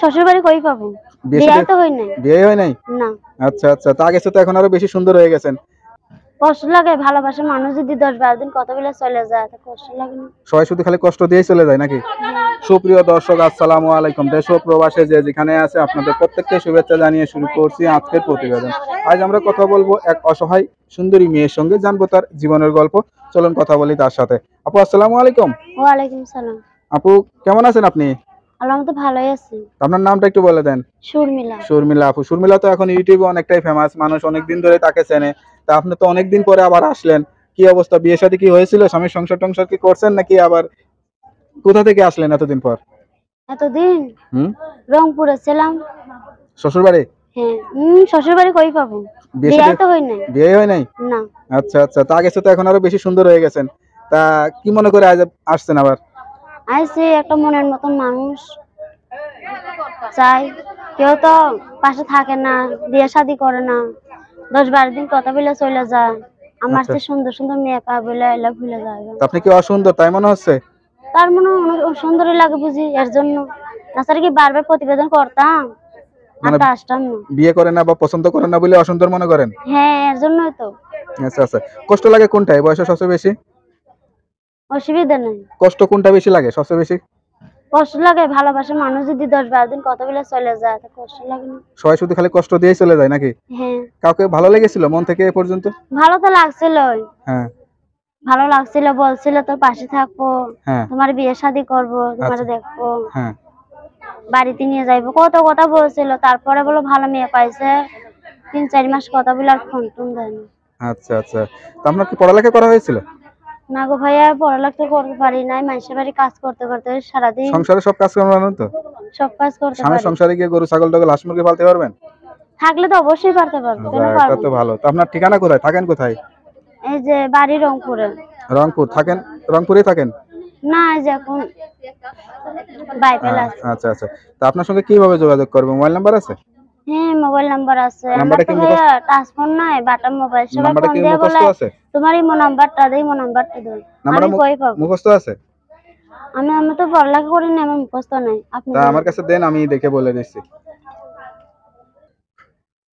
শ্বশুর বাড়ি কই পাবেন বিয়ে তো হই নাই বিয়ে নাই না আচ্ছা আচ্ছা তা আগে তো এখন আরো বেশি সুন্দর হয়ে গেছেন কষ্ট লাগে মানুষ যদি দিন চলে যায় কষ্ট লাগে না সবাই শুধু খালি কষ্ট চলে যায় নাকি সুপ্রিয় দর্শক আসসালামু আলাইকুম দেশ প্রবাসে যে যেখানে আছে আপনাদের প্রত্যেককে শুভেচ্ছা জানিয়ে শুরু করছি আজকের প্রতিবেদন আজ আমরা কথা বলবো এক অসহায় সুন্দরী মেয়ের সঙ্গে জানবো তার জীবনের গল্প চলুন কথা বলি তার সাথে আপু আসসালামু আলাইকুম ওয়া আলাইকুম সালাম আপু কেমন আছেন আপনি আলহাম তো ভালোই আছি আপনার নামটা একটু বলে দেন শর্মিলা শর্মিলা আপু শর্মিলা তো এখন ইউটিউবে অনেকটাই ফেমাস মানুষ অনেকদিন ধরে তাকে চেনে তা আপনি তো অনেকদিন পরে আবার আসলেন কি অবস্থা বিয়ে সাথে কি হয়েছিল স্বামীর সংসার টংসার কি করছেন নাকি আবার কোথা থেকে আসলেন এতদিন পর এতদিন রংপুরে ছিলাম শ্বশুর হ্যাঁ হুম কই পাবো বিয়ে হয় নাই আচ্ছা আচ্ছা তা আগে তো এখন আরো বেশি সুন্দর হয়ে গেছেন তা কি মনে করে আসছেন আবার আইসি একটা মনের মতন মানুষ চাই কেউ তো পাশে থাকে না বিয়ে শাদি করে না দশ বারো দিন কথা বলে চলে যায় আমার আচ্ছা। যে সুন্দর সুন্দর মেয়ে পা বলে এলা ভুলে যায় আপনি কি অসুন্দর তাই মনে হচ্ছে তার মনে সুন্দরই লাগে বুঝি এর জন্য তাছাড়া কি বারবার প্রতিবেদন করতাম মানে বিয়ে করে না বা পছন্দ করে না বলে মনে করেন হ্যাঁ এর জন্যই তো আচ্ছা আচ্ছা কষ্ট লাগে বয়স সবচেয়ে বেশি অসুবিধা নাই কষ্ট কোনটা বেশি লাগে সবচেয়ে বেশি কষ্ট লাগে ভালোবাসে মানুষ যদি দশ বারো দিন কথা বলে চলে যায় তো কষ্ট লাগে না সবাই শুধু খালি কষ্ট দিয়ে চলে যায় নাকি হ্যাঁ কাউকে ভালো লেগেছিল মন থেকে এ পর্যন্ত ভালো তো লাগছিল হ্যাঁ ভালো লাগছিল বলছিল তোর পাশে থাকবো হ্যাঁ। তোমার বিয়ে শাদি করবো তোমার আচ্ছা। দেখবো হ্যাঁ। বাড়িতে নিয়ে যাইব কত কথা বলছিল তারপরে বলো ভালো মেয়ে পাইছে তিন চার মাস কথা বলে আর ফোন টোন দেয়নি আচ্ছা আচ্ছা তো আপনার কি পড়ালেখা করা হয়েছিল না গো ভাইয়া পড়ালেখা করতে পারি নাই মানুষের বাড়ি কাজ করতে করতে সারাদিন সংসারে সব কাজ করেন তো সব কাজ করতে পারি সংসারে গিয়ে গরু ছাগল টাগল লাশ মুরগি পালতে পারবেন থাকলে তো অবশ্যই পারতে পারবো এটা তো ভালো তো আপনার ঠিকানা কোথায় থাকেন কোথায় এই যে বাড়ি রংপুরে রংপুর থাকেন রংপুরেই থাকেন না এই যে এখন বাইপাস আচ্ছা আচ্ছা তো আপনার সঙ্গে কিভাবে যোগাযোগ করবে মোবাইল নাম্বার আছে হ্যাঁ মোবাইল নাম্বার আছে আমার তো ভাইয়া টাচ ফোন নাই বাটন মোবাইল সবাই ফোন দিয়ে বলে তোমার ইমো নাম্বারটা দেই ইমো নাম্বারটা দেই আমি কই পাব মুখস্থ আছে আমি আমি তো পড়ালেখা করি না আমার মুখস্থ নাই আপনি তা আমার কাছে দেন আমি দেখে বলে দিচ্ছি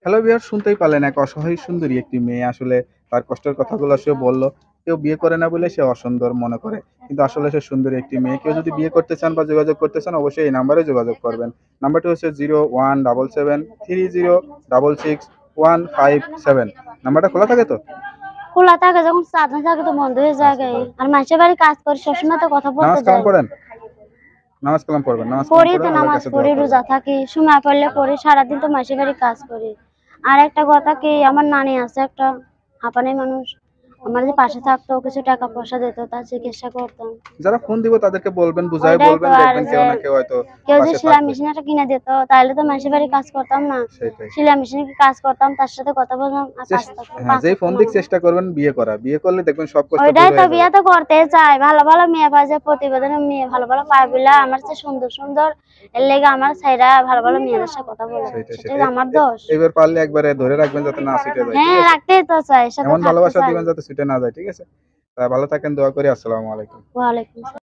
হ্যালো বিহার শুনতেই পারলেন এক অসহায় সুন্দরী একটি মেয়ে আসলে তার কষ্টের কথাগুলো সে বলল কেউ বিয়ে করে না বলে সে অসুন্দর মনে করে কিন্তু আসলে সে সুন্দর একটি মেয়ে কেউ যদি বিয়ে করতে চান বা যোগাযোগ করতে চান অবশ্যই এই নাম্বারে যোগাযোগ করবেন নাম্বারটি হচ্ছে zero one double seven three zero double six one five seven নাম্বারটা খোলা থাকে তো খোলা থাকে যখন সাধনা থাকে তো বন্ধ হয়ে যায় আর মাসে বাড়ি কাজ করে সবসময় তো কথা বলতে যায় করেন নামাজ কালাম পড়বেন নামাজ পড়ি তো নামাজ পড়ি রোজা থাকি সময় পড়লে পড়ি সারাদিন তো মাসে বাড়ি কাজ করি আর একটা কথা কি আমার নানি আছে একটা হাঁপানি মানুষ আমাদের পাশে থাকতো কিছু টাকা পয়সা দিত তার চিকিৎসা করতাম যারা ফোন দিব তাদেরকে বলবেন বুঝায় বলবেন দেখবেন কেউ না কেউ হয়তো কেউ যদি সেলাই মেশিন একটা কিনে দিত তাহলে তো মাসে বাড়ি কাজ করতাম না সেলাই মেশিনে কি কাজ করতাম তার সাথে কথা বলতাম আর হ্যাঁ, যে ফোন দিক চেষ্টা করবেন বিয়ে করা বিয়ে করলে দেখবেন সব কষ্ট ওইটাই তো বিয়ে তো করতে চাই ভালো ভালো মেয়ে পাওয়া যায় প্রতিবেদনে মেয়ে ভালো ভালো পায় বলে আমার চেয়ে সুন্দর সুন্দর এর লেগে আমার ছেলেরা ভালো ভালো মেয়ের সাথে কথা বলে সেটাই আমার দোষ এবার পারলে একবারে ধরে রাখবেন যাতে না সেটা যায় হ্যাঁ রাখতেই তো চাই সাথে ভালোবাসা দিবেন যাতে পরবর্তীতে না যায় ঠিক আছে ভালো থাকেন দোয়া করি আসসালামু আলাইকুম ওয়ালাইকুম